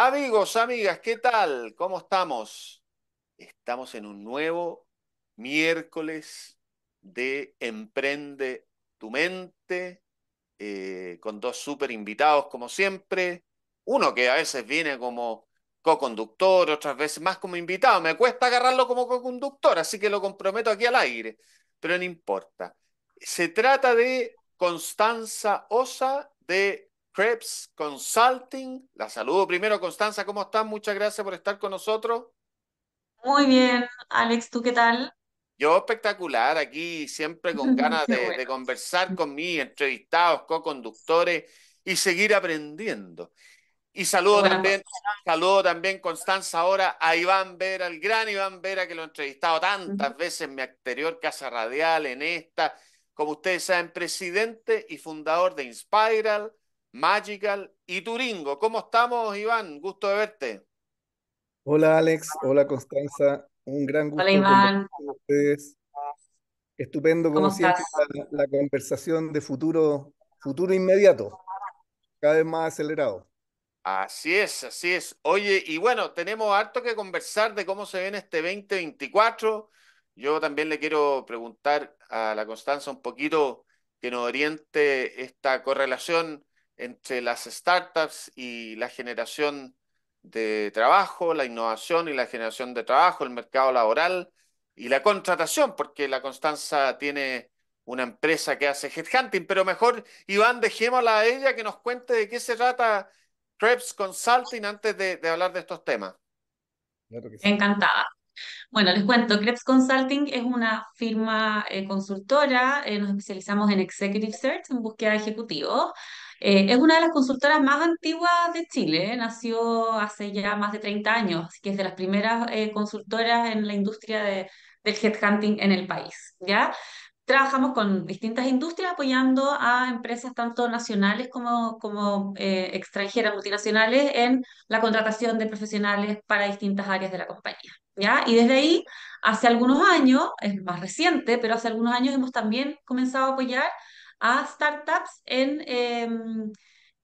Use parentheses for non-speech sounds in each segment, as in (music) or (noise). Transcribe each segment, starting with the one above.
Amigos, amigas, ¿qué tal? ¿Cómo estamos? Estamos en un nuevo miércoles de Emprende tu mente, eh, con dos súper invitados como siempre. Uno que a veces viene como co-conductor, otras veces más como invitado. Me cuesta agarrarlo como co-conductor, así que lo comprometo aquí al aire, pero no importa. Se trata de Constanza Osa de Creps Consulting. La saludo primero, Constanza, ¿cómo estás? Muchas gracias por estar con nosotros. Muy bien, Alex, ¿tú qué tal? Yo espectacular, aquí siempre con (laughs) ganas de, conversar con mis entrevistados, co-conductores y seguir aprendiendo. Y saludo también, saludo también Constanza ahora a Iván Vera, el gran Iván Vera que lo he entrevistado tantas veces en mi anterior casa radial, en esta, como ustedes saben, presidente y fundador de Inspiral, Magical y Turingo. ¿Cómo estamos, Iván? Gusto de verte. Hola, Alex. Hola, Constanza. Un gran gusto. Hola, Iván. ustedes. Estupendo, como la, conversación de futuro, futuro inmediato, cada vez más acelerado. Así es, así es. Oye, y bueno, tenemos harto que conversar de cómo se en este 2024. Yo también le quiero preguntar a la Constanza un poquito que nos oriente esta correlación entre las startups y la generación de trabajo, la innovación y la generación de trabajo, el mercado laboral y la contratación, porque la Constanza tiene una empresa que hace headhunting, pero mejor, Iván, dejémosla a ella que nos cuente de qué se trata Krebs Consulting antes de, hablar de estos temas. Encantada. Bueno, les cuento, Krebs Consulting es una firma eh, consultora, eh, nos especializamos en Executive Search, en búsqueda de ejecutivos. Eh, es una de las consultoras más antiguas de Chile, ¿eh? nació hace ya más de 30 años, así que es de las primeras eh, consultoras en la industria de, del headhunting en el país, ¿ya? Trabajamos con distintas industrias apoyando a empresas tanto nacionales como, extranjeras, multinacionales, en la contratación de profesionales para distintas áreas de la compañía. ¿ya? Y desde ahí, hace algunos años, es más reciente, pero hace algunos años hemos también comenzado a apoyar a startups en, em,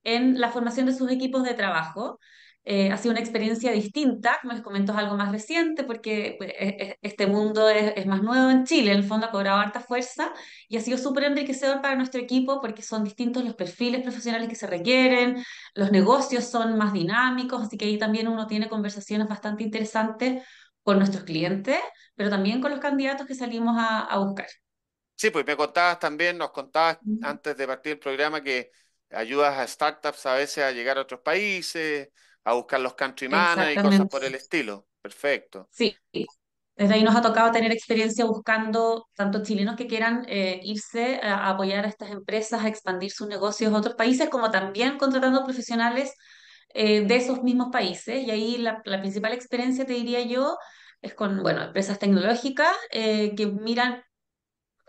en la formación de sus equipos de trabajo. Eh, ha sido una experiencia distinta, como les comento, es algo más reciente porque pues, e, e, este mundo es, más nuevo en Chile, en el fondo ha cobrado harta fuerza y ha sido súper enriquecedor para nuestro equipo porque son distintos los perfiles profesionales que se requieren, los negocios son más dinámicos, así que ahí también uno tiene conversaciones bastante interesantes con nuestros clientes, pero también con los candidatos que salimos a buscar. Sí, pues me contabas también, nos contabas antes de partir el programa que ayudas a startups a veces a llegar a otros países, a buscar los country y cosas por el estilo. Perfecto. Sí, desde ahí nos ha tocado tener experiencia buscando tanto chilenos que quieran eh, irse a apoyar a estas empresas, a expandir sus negocios a otros países, como también contratando profesionales eh, de esos mismos países. Y ahí la, principal experiencia, te diría yo, es con bueno, empresas tecnológicas eh, que miran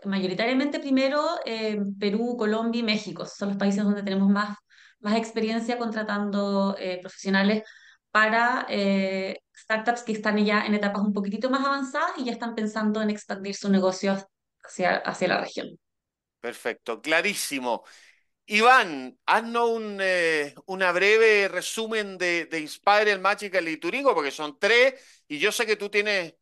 mayoritariamente primero eh, Perú, Colombia y México. son los países donde tenemos más, más experiencia contratando eh, profesionales para eh, startups que están ya en etapas un poquitito más avanzadas y ya están pensando en expandir su negocio hacia, hacia la región. Perfecto, clarísimo. Iván, haznos un, una breve resumen de, de Inspire, el Magical y Turingo, porque son tres, y yo sé que tú tienes,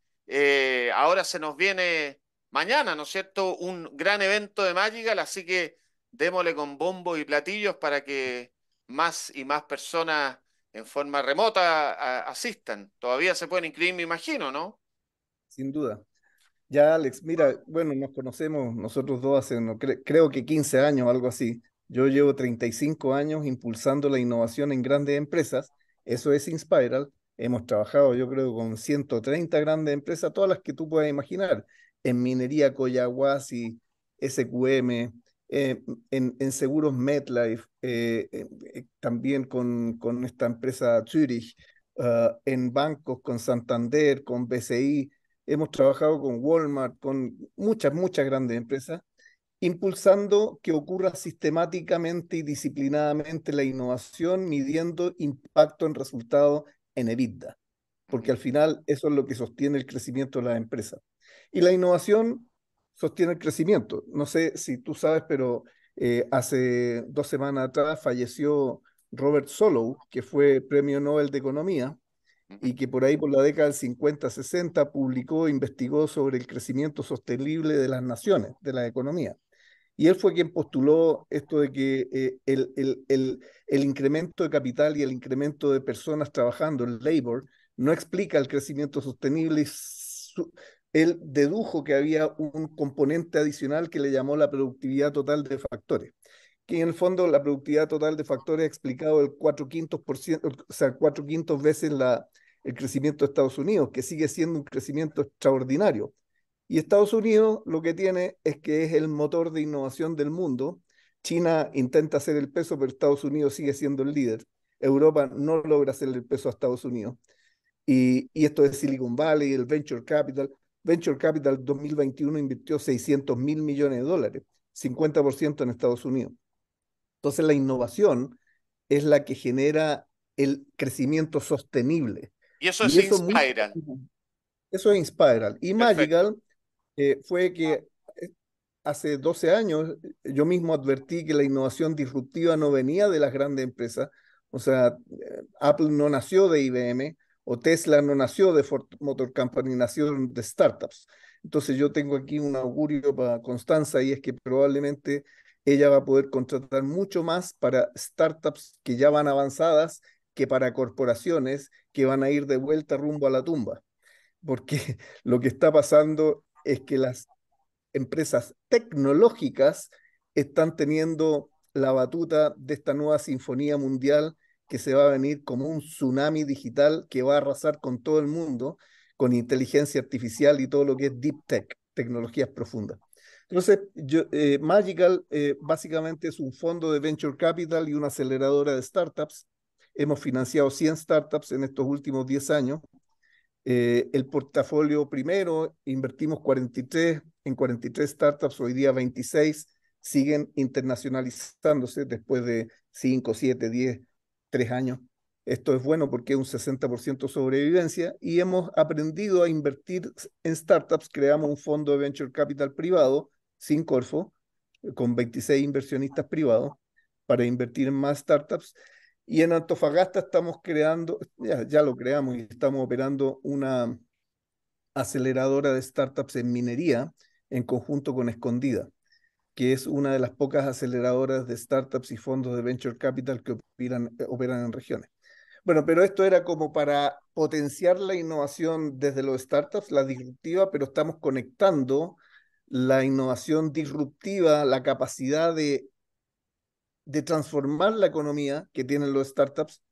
ahora se nos viene mañana, ¿no es cierto? Un gran evento de Magical, así que démosle con bombo y platillos para que más y más personas en forma remota asistan. Todavía se pueden inscribir, me imagino, ¿no? Sin duda. Ya, Alex, mira, bueno, nos conocemos nosotros dos hace creo que 15 años, algo así. Yo llevo 35 años impulsando la innovación en grandes empresas. Eso es Inspiral. Hemos trabajado, yo creo, con 130 grandes empresas, todas las que tú puedas imaginar en minería Coyahuasi, SQM, eh, en, en, seguros MetLife, eh, eh, también con, con esta empresa Zurich, ah, en bancos con Santander, con BCI, hemos trabajado con Walmart, con muchas, muchas grandes empresas, impulsando que ocurra sistemáticamente y disciplinadamente la innovación, midiendo impacto en resultado en EBITDA, porque al final eso es lo que sostiene el crecimiento de las empresas. Y la innovación sostiene el crecimiento. No sé si tú sabes, pero eh, hace dos semanas atrás falleció Robert Solow, que fue premio Nobel de Economía y que por ahí por la década del 50-60 publicó, investigó sobre el crecimiento sostenible de las naciones, de la economía. Y él fue quien postuló esto de que eh, el, el, el, el, incremento de capital y el incremento de personas trabajando, el labor, no explica el crecimiento sostenible él dedujo que había un componente adicional que le llamó la productividad total de factores, que en el fondo la productividad total de factores ha explicado el 4 quintos, o sea, veces el crecimiento de Estados Unidos, que sigue siendo un crecimiento extraordinario. Y Estados Unidos lo que tiene es que es el motor de innovación del mundo. China intenta hacer el peso, pero Estados Unidos sigue siendo el líder. Europa no logra hacer el peso a Estados Unidos. y esto es Silicon Valley, el venture capital, Venture Capital 2021 invirtió 600 mil millones de dólares, 50% en Estados Unidos. Entonces la innovación es la que genera el crecimiento sostenible. Y eso es eso Inspiral. eso es Inspiral. Y Magical eh, fue que ah. eh, hace 12 años yo mismo advertí que la innovación disruptiva no venía de las grandes empresas. O sea, eh, Apple no nació de IBM, o Tesla no nació de Ford Motor Company, nació de startups. Entonces yo tengo aquí un augurio para Constanza y es que probablemente ella va a poder contratar mucho más para startups que ya van avanzadas que para corporaciones que van a ir de vuelta rumbo a la tumba. Porque (laughs) lo que está pasando es que las empresas tecnológicas están teniendo la batuta de esta nueva sinfonía mundial que se va a venir como un tsunami digital que va a arrasar con todo el mundo, con inteligencia artificial y todo lo que es deep tech, tecnologías profundas. Entonces, eh, Magical eh, básicamente es un fondo de venture capital y una aceleradora de startups. Hemos financiado 100 startups en estos últimos 10 años. Eh, el portafolio primero, invertimos 43 en 43 startups, hoy día 26 siguen internacionalizándose después de 5, 7, 10 tres años. Esto es bueno porque es un 60% sobrevivencia y hemos aprendido a invertir en startups. Creamos un fondo de venture capital privado sin Corfo, con 26 inversionistas privados para invertir en más startups. Y en Antofagasta estamos creando, ya, ya lo creamos y estamos operando una aceleradora de startups en minería en conjunto con Escondida que es una de las pocas aceleradoras de startups y fondos de venture capital que eh, operan, en regiones. Bueno, pero esto era como para potenciar la innovación desde los startups, la disruptiva, pero estamos conectando la innovación disruptiva, la capacidad de, de transformar la economía que tienen los startups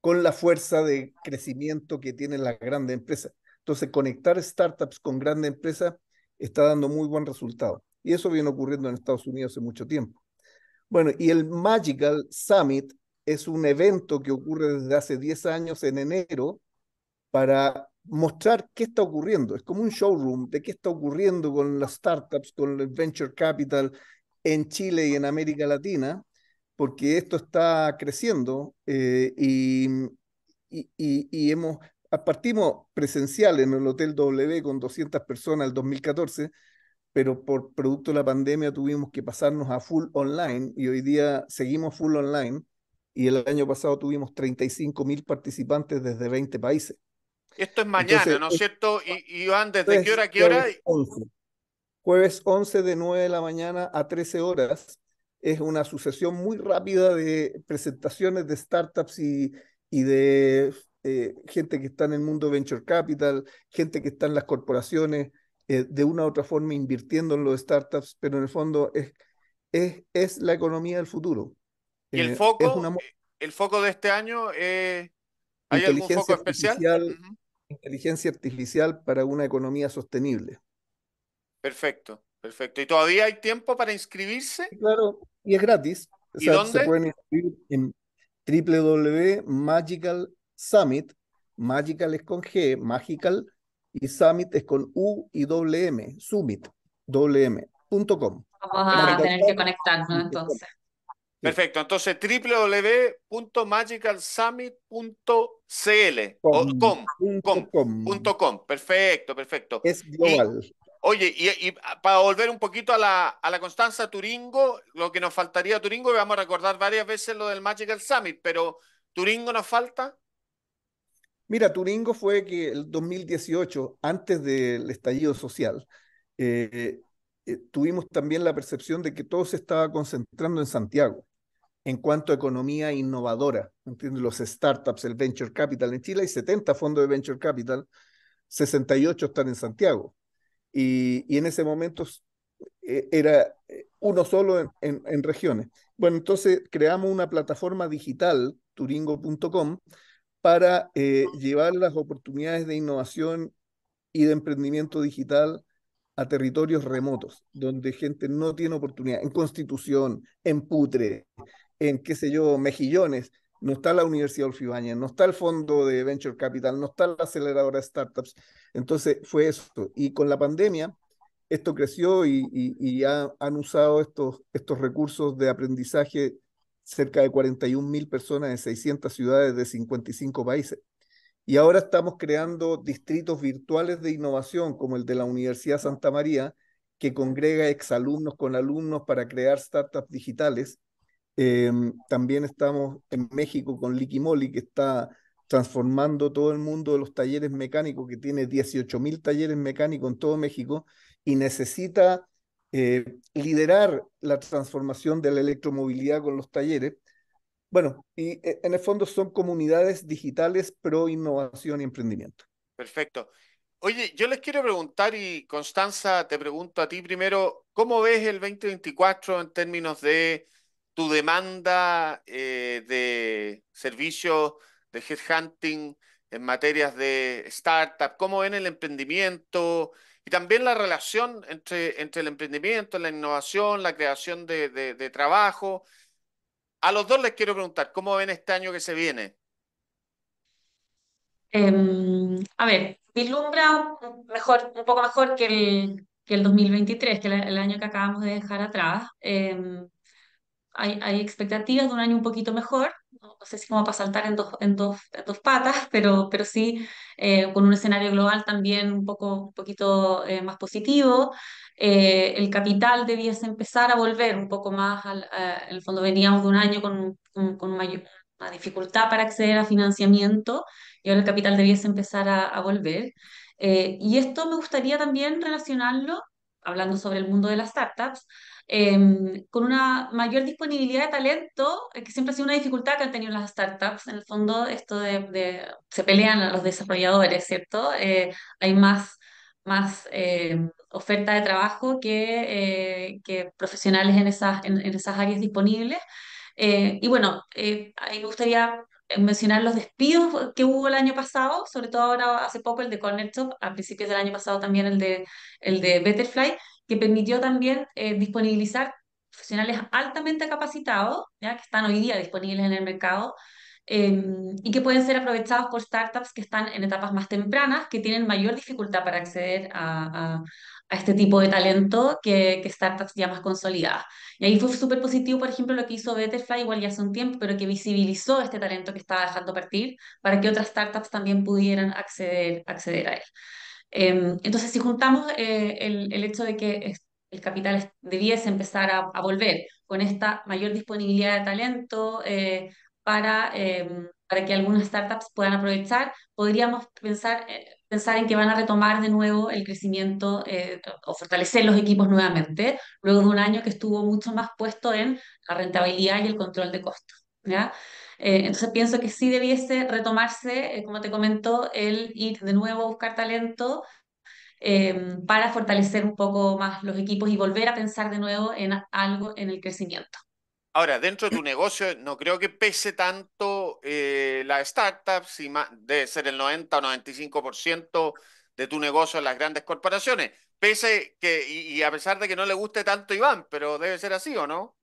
con la fuerza de crecimiento que tienen las grandes empresas. Entonces, conectar startups con grandes empresas está dando muy buen resultado. Y eso viene ocurriendo en Estados Unidos hace mucho tiempo. Bueno, y el Magical Summit es un evento que ocurre desde hace 10 años en enero para mostrar qué está ocurriendo. Es como un showroom de qué está ocurriendo con las startups, con el venture capital en Chile y en América Latina, porque esto está creciendo eh, y, y, hemos, partimos presencial en el Hotel W con 200 personas el 2014 pero por producto de la pandemia tuvimos que pasarnos a full online y hoy día seguimos full online y el año pasado tuvimos 35 mil participantes desde 20 países. Esto es mañana, ¿no es cierto? Y, Iván, ¿desde qué hora a qué hora? Jueves 11. jueves 11 de 9 de la mañana a 13 horas es una sucesión muy rápida de presentaciones de startups y, y de eh, gente que está en el mundo venture capital, gente que está en las corporaciones, eh, de una u otra forma invirtiendo en los startups, pero en el fondo es, es, es la economía del futuro. ¿Y el eh, foco? ¿El foco de este año? es eh, ¿Hay algún especial? Inteligencia artificial para una economía sostenible. Perfecto, perfecto. ¿Y todavía hay tiempo para inscribirse? claro, y es gratis. ¿Y dónde? Se pueden inscribir en www.magicalsummit, magical es con G, magical y Summit es con U y doble M, Summit, doble M, punto com. Vamos a tener que conectarnos entonces. Perfecto, entonces www.magicalsummit.cl com, com, Perfecto, perfecto. Es global. oye, y, para volver un poquito a la, a la Constanza Turingo, lo que nos faltaría a Turingo, vamos a recordar varias veces lo del Magical Summit, pero Turingo nos falta. Mira, Turingo fue que el 2018, antes del estallido social, eh, eh, tuvimos también la percepción de que todo se estaba concentrando en Santiago en cuanto a economía innovadora, ¿entiendes? los startups, el venture capital. En Chile hay 70 fondos de venture capital, 68 están en Santiago. Y, en ese momento eh, era uno solo en regiones. Bueno, entonces creamos una plataforma digital, turingo.com, para eh, llevar las oportunidades de innovación y de emprendimiento digital a territorios remotos, donde gente no tiene oportunidad. En Constitución, en Putre, en qué sé yo, Mejillones, no está la Universidad Olfibaña, no está el fondo de Venture Capital, no está la aceleradora de startups. Entonces fue eso. Y con la pandemia, esto creció y, ya han usado estos, estos recursos de aprendizaje cerca de 41 mil personas en 600 ciudades de 55 países. Y ahora estamos creando distritos virtuales de innovación, como el de la Universidad Santa María, que congrega exalumnos con alumnos para crear startups digitales. Em, también estamos en México con Liquimoli, que está transformando todo el mundo de los talleres mecánicos, que tiene 18.000 talleres mecánicos en todo México y necesita eh, liderar la transformación de la electromovilidad con los talleres. Bueno, y eh, en el fondo son comunidades digitales pro innovación y emprendimiento. Perfecto. Oye, yo les quiero preguntar, y Constanza, te pregunto a ti primero, ¿cómo ves el 2024 en términos de tu demanda eh, de servicios de headhunting en materias de startup? ¿Cómo ven el emprendimiento? Y también la relación entre, entre el emprendimiento, la innovación, la creación de, trabajo. A los dos les quiero preguntar, ¿cómo ven este año que se viene? Em, a ver, vislumbra mejor, un poco mejor que el, que el 2023, que el, el año que acabamos de dejar atrás. Em, hay, hay, expectativas de un año un poquito mejor, no sé si como para saltar en dos, en dos, patas, (laughs) pero, pero sí eh, con un escenario global también un, poco, un poquito eh, más positivo. Eh, el capital debiese empezar a volver un poco más, al, en el fondo veníamos de un año con, con, mayor, una dificultad para acceder a financiamiento y ahora el capital debiese empezar a, a volver. y esto me gustaría también relacionarlo, hablando sobre el mundo de las startups, Em, con una mayor disponibilidad de talento, eh, que siempre ha sido una dificultad que han tenido las startups. En el fondo, esto de, se pelean los desarrolladores, ¿cierto? Eh, hay más, más em, oferta de trabajo que, eh, que profesionales en esas, en, esas áreas disponibles. y bueno, a me gustaría mencionar los despidos que hubo el año pasado, sobre todo ahora hace poco el de Corner a principios del año pasado también el de, el de Betterfly, que permitió también eh, disponibilizar profesionales altamente capacitados, ¿ya? que están hoy día disponibles en el mercado, em, y que pueden ser aprovechados por startups que están en etapas más tempranas, que tienen mayor dificultad para acceder a, este tipo de talento que, startups ya más consolidadas. Y ahí fue súper positivo, por ejemplo, lo que hizo Betterfly, igual ya hace un tiempo, pero que visibilizó este talento que estaba dejando partir para que otras startups también pudieran acceder, acceder a él. Em, entonces, si juntamos eh, el, hecho de que el capital debiese empezar a, volver con esta mayor disponibilidad de talento eh, para, em, para que algunas startups puedan aprovechar, podríamos pensar eh, pensar en que van a retomar de nuevo el crecimiento o fortalecer los equipos nuevamente, luego de un año que estuvo mucho más puesto en la rentabilidad y el control de costos. ¿ya? Eh, entonces pienso que sí debiese retomarse, eh, como te comentó, el ir de nuevo a buscar talento em, para fortalecer un poco más los equipos y volver a pensar de nuevo en algo, en el crecimiento. Ahora, dentro de tu negocio, no creo que pese tanto eh, la startup si debe ser el 90 o 95% de tu negocio en las grandes corporaciones, pese que, y a pesar de que no le guste tanto Iván, pero debe ser así, ¿o no?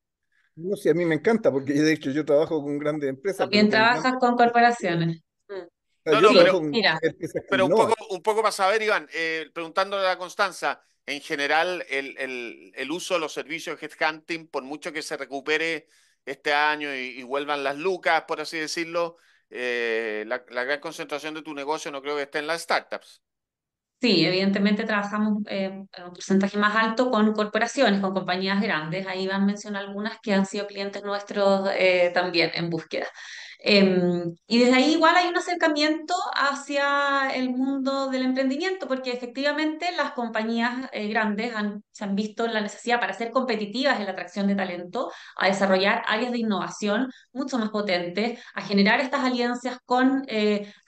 No sí, a mí me encanta, porque de hecho yo trabajo con grandes empresas. También trabajas con corporaciones. Mm. Ah, no, no, pero, mira, pero un, poco, más, a para saber, Iván, eh, preguntándole a Constanza, en general el, uso de los servicios de headhunting, por mucho que se recupere este año y, vuelvan las lucas, por así decirlo, eh, la, la, gran concentración de tu negocio no creo que esté en las startups. Sí, evidentemente trabajamos eh, en un porcentaje más alto con corporaciones, con compañías grandes. Ahí van mencionar algunas que han sido clientes nuestros eh, también en búsqueda. Em, y desde ahí igual hay un acercamiento hacia el mundo del emprendimiento, porque efectivamente las compañías eh, grandes se han visto la necesidad para ser competitivas en la atracción de talento, a desarrollar áreas de innovación mucho más potentes, a generar estas alianzas con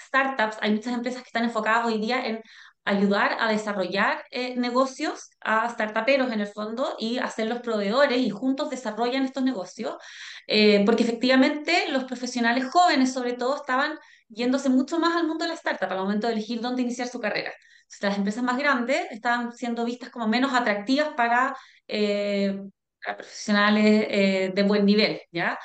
startups. Hay muchas empresas que están enfocadas hoy día en ayudar a desarrollar eh, negocios a startuperos en el fondo y hacerlos los proveedores y juntos desarrollan estos negocios, eh, porque efectivamente los profesionales jóvenes sobre todo estaban yéndose mucho más al mundo de la startup al momento de elegir dónde iniciar su carrera. las empresas más grandes estaban siendo vistas como menos atractivas para, eh, profesionales de buen nivel, ¿ya?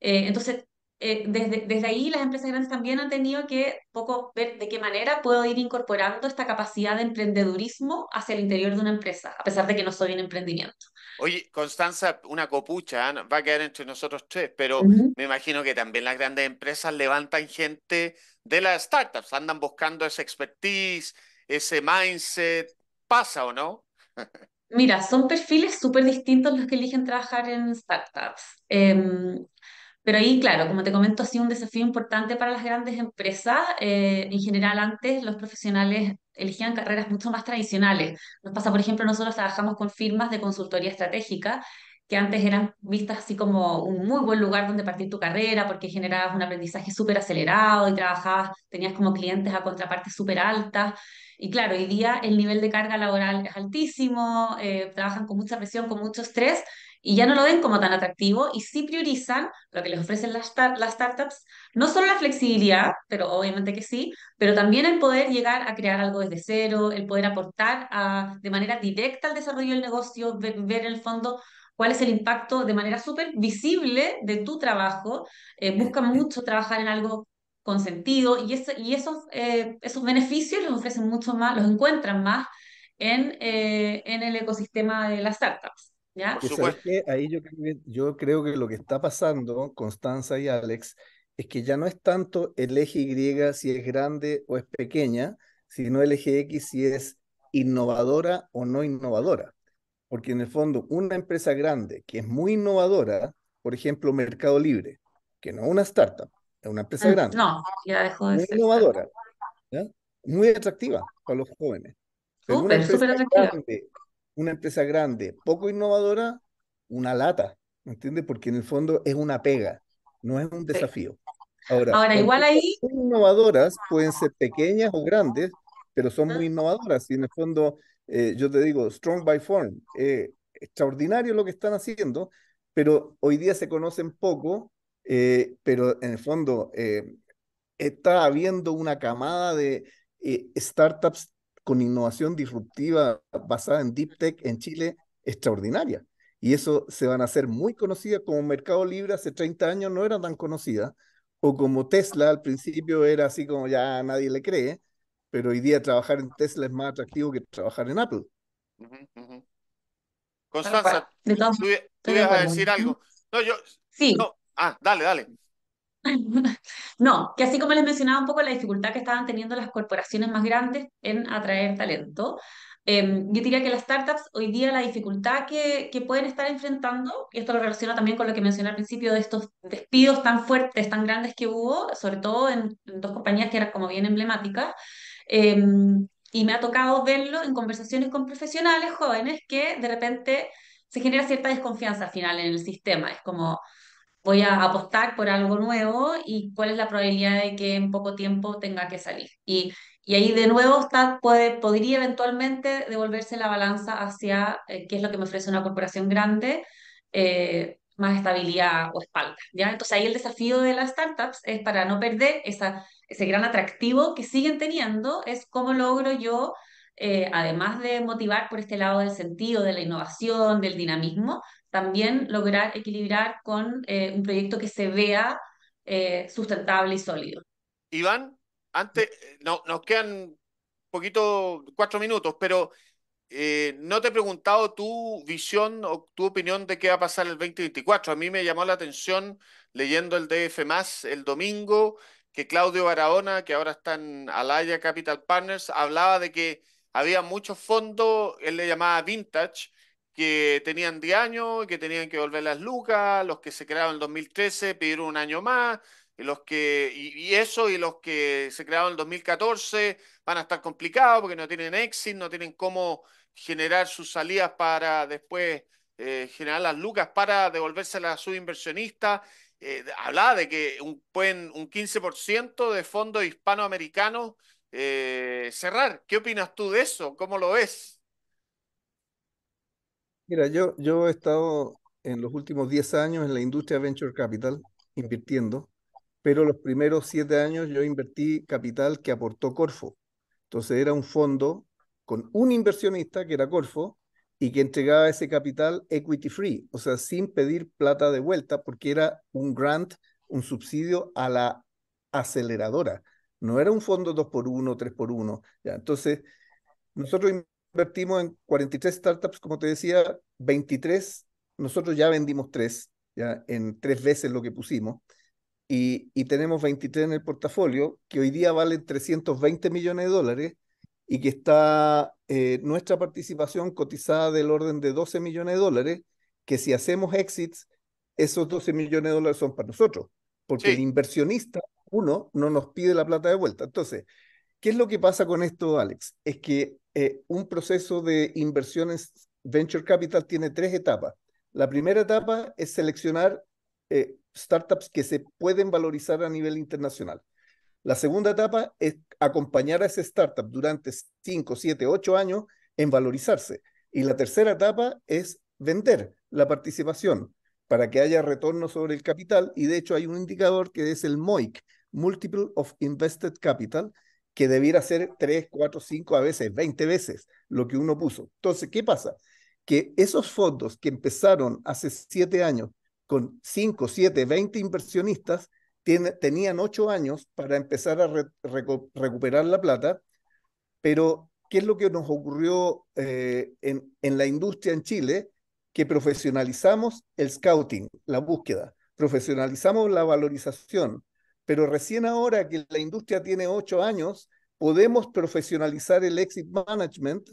entonces, eh, desde, desde, ahí las empresas grandes también han tenido que poco ver de qué manera puedo ir incorporando esta capacidad de emprendedurismo hacia el interior de una empresa, a pesar de que no soy un emprendimiento. Oye, Constanza, una copucha, ¿eh? va a quedar entre nosotros tres, pero me imagino que también las grandes empresas levantan gente de las startups, andan buscando esa expertise, ese mindset, ¿pasa o no? Mira, son perfiles súper distintos los que eligen trabajar en startups. Em, pero ahí, claro, como te comento, ha sido un desafío importante para las grandes empresas. Eh, en general, antes los profesionales elegían carreras mucho más tradicionales. Nos pasa, por ejemplo, nosotros trabajamos con firmas de consultoría estratégica que antes eran vistas así como un muy buen lugar donde partir tu carrera, porque generabas un aprendizaje súper acelerado y trabajabas, tenías como clientes a contraparte súper altas. Y claro, hoy día el nivel de carga laboral es altísimo, eh, trabajan con mucha presión, con mucho estrés, y ya no lo ven como tan atractivo y sí priorizan lo que les ofrecen las, las startups, no solo la flexibilidad, pero obviamente que sí, pero también el poder llegar a crear algo desde cero, el poder aportar a, de manera directa al desarrollo del negocio, ver, en el fondo cuál es el impacto de manera súper visible de tu trabajo. Eh, buscan mucho trabajar en algo con sentido y, eso, y esos, eh, esos beneficios los ofrecen mucho más, los encuentran más en, eh, en el ecosistema de las startups ahí yo creo que, lo que está pasando, Constanza y Alex, es que ya no es tanto el eje Y si es grande o es pequeña, sino el eje X si es innovadora o no innovadora. Porque en el fondo, una empresa grande que es muy innovadora, por ejemplo, Mercado Libre, que no es una startup, es una empresa ah, grande. No, ya de muy innovadora, muy atractiva para los jóvenes. Súper, súper atractiva una empresa grande, poco innovadora, una lata, ¿me entiendes? Porque en el fondo es una pega, no es un desafío. Ahora, Ahora igual ahí... Innovadoras pueden ser pequeñas o grandes, pero son muy ah. innovadoras y en el fondo, eh, yo te digo, strong by form, eh, extraordinario lo que están haciendo, pero hoy día se conocen poco, eh, pero en el fondo está habiendo una camada de startups con innovación disruptiva basada en deep tech en Chile extraordinaria. Y eso se van a hacer muy conocidas como Mercado Libre hace 30 años no era tan conocida, o como Tesla al principio era así como ya nadie le cree, pero hoy día trabajar en Tesla es más atractivo que trabajar en Apple. Constanza, ¿tú, ibas a decir algo? No, yo... Sí. ah, dale, dale. (laughs) No, que así como les mencionaba un poco la dificultad que estaban teniendo las corporaciones más grandes en atraer talento, em, yo diría que las startups hoy día la dificultad que, pueden estar enfrentando, y esto lo relaciona también con lo que mencioné al principio de estos despidos tan fuertes, tan grandes que hubo, sobre todo en, dos compañías que eran como bien emblemáticas, em, y me ha tocado verlo en conversaciones con profesionales jóvenes que de repente se genera cierta desconfianza al final en el sistema. Es como, voy a apostar por algo nuevo y cuál es la probabilidad de que en poco tiempo tenga que salir. Y, y ahí de nuevo está, puede, podría eventualmente devolverse la balanza hacia eh, qué es lo que me ofrece una corporación grande, eh, más estabilidad o espalda. ¿ya? Entonces ahí el desafío de las startups es para no perder esa, ese gran atractivo que siguen teniendo, es cómo logro yo, eh, además de motivar por este lado del sentido, de la innovación, del dinamismo, también lograr equilibrar con eh, un proyecto que se vea eh, sustentable y sólido. Iván, antes, eh, no, nos quedan poquito, cuatro minutos, pero no te he preguntado tu visión o tu opinión de qué va a pasar el 2024. A mí me llamó la atención leyendo el DF más el domingo que Claudio Barahona, que ahora está en Alaya Capital Partners, hablaba de que había muchos fondos, él le llamaba vintage, que tenían 10 años, que tenían que devolver las lucas, los que se crearon en 2013 pidieron un año más, y, los que, y, eso, y los que se crearon en 2014 van a estar complicados porque no tienen exit, no tienen cómo generar sus salidas para después eh, generar las lucas para devolvérselas a sus inversionistas. Eh, hablaba de que un, pueden un 15% de fondos hispanoamericanos eh, cerrar. ¿Qué opinas tú de eso? ¿Cómo lo ves? Mira, yo, yo he estado en los últimos 10 años en la industria venture capital invirtiendo, pero los primeros 7 años yo invertí capital que aportó Corfo. Entonces era un fondo con un inversionista que era Corfo y que entregaba ese capital equity free, o sea, sin pedir plata de vuelta porque era un grant, un subsidio a la aceleradora. No era un fondo 2x1, 3x1. entonces, nosotros invertimos en 43 startups, como te decía, 23, nosotros ya vendimos 3, ya en tres veces lo que pusimos, y, tenemos 23 en el portafolio, que hoy día valen 320 millones de dólares y que está eh, nuestra participación cotizada del orden de 12 millones de dólares, que si hacemos exits, esos 12 millones de dólares son para nosotros, porque el inversionista, uno, no nos pide la plata de vuelta. Entonces, ¿qué es lo que pasa con esto, Alex? Es que eh, un proceso de inversiones venture capital tiene tres etapas. La primera etapa es seleccionar eh, startups que se pueden valorizar a nivel internacional. La segunda etapa es acompañar a ese startup durante 5, 7, ocho años en valorizarse. Y la tercera etapa es vender la participación para que haya retorno sobre el capital. Y de hecho hay un indicador que es el MOIC, Multiple of Invested Capital, que debiera ser 3, 4, 5, a veces 20 veces lo que uno puso. Entonces, ¿qué pasa? Que esos fondos que empezaron hace 7 años con 5, 7, 20 inversionistas, tenían 8 años para empezar a recuperar la plata, pero ¿qué es lo que nos ocurrió eh, en, en la industria en Chile? Que profesionalizamos el scouting, la búsqueda, profesionalizamos la valorización, pero recién ahora que la industria tiene ocho años, podemos profesionalizar el exit management,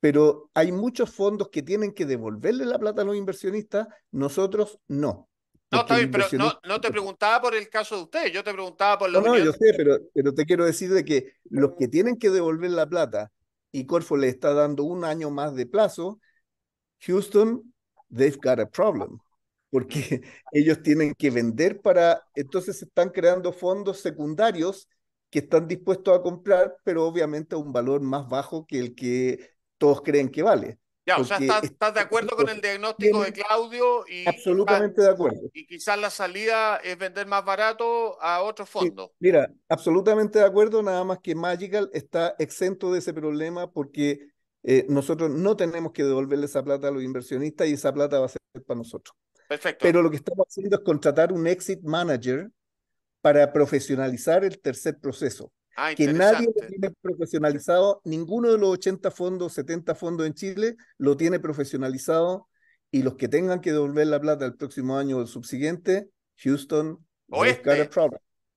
pero hay muchos fondos que tienen que devolverle la plata a los inversionistas, nosotros no. No, pero no, te preguntaba por el caso de usted, yo te preguntaba por los No, no yo sé, pero, pero te quiero decir de que los que tienen que devolver la plata y Corfo le está dando un año más de plazo, Houston, they've got a problem porque (laughs) ellos tienen que vender para, entonces se están creando fondos secundarios que están dispuestos a comprar, pero obviamente a un valor más bajo que el que todos creen que vale. Ya, o sea, estás, de acuerdo con el diagnóstico de Claudio y... Absolutamente de acuerdo. Y quizás la salida es vender más barato a otros fondos. mira, absolutamente de acuerdo, nada más que Magical está exento de ese problema porque eh, nosotros no tenemos que devolverle esa plata a los inversionistas y esa plata va a ser para nosotros. Perfecto. Pero lo que estamos haciendo es contratar un exit manager para profesionalizar el tercer proceso. Ah, que nadie lo tiene profesionalizado, ninguno de los 80 fondos, 70 fondos en Chile lo tiene profesionalizado y los que tengan que devolver la plata el próximo año o el subsiguiente, Houston, Oeste.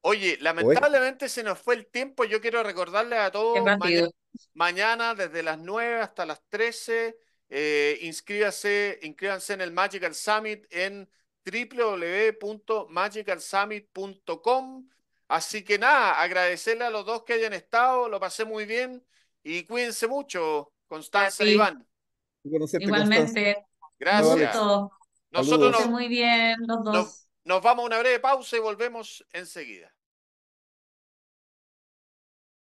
Oye, lamentablemente se nos fue el tiempo, yo quiero recordarles a todos, mañana, mañana desde las 9 hasta las 13 eh, inscríbase, inscríbanse en el Magical Summit en www.magicalsummit.com. Así que nada, agradecerle a los dos que hayan estado, lo pasé muy bien y cuídense mucho, Constanza y e Iván. Igualmente. Gracias. Nosotros nos, muy bien nos vamos a una breve pausa y volvemos enseguida.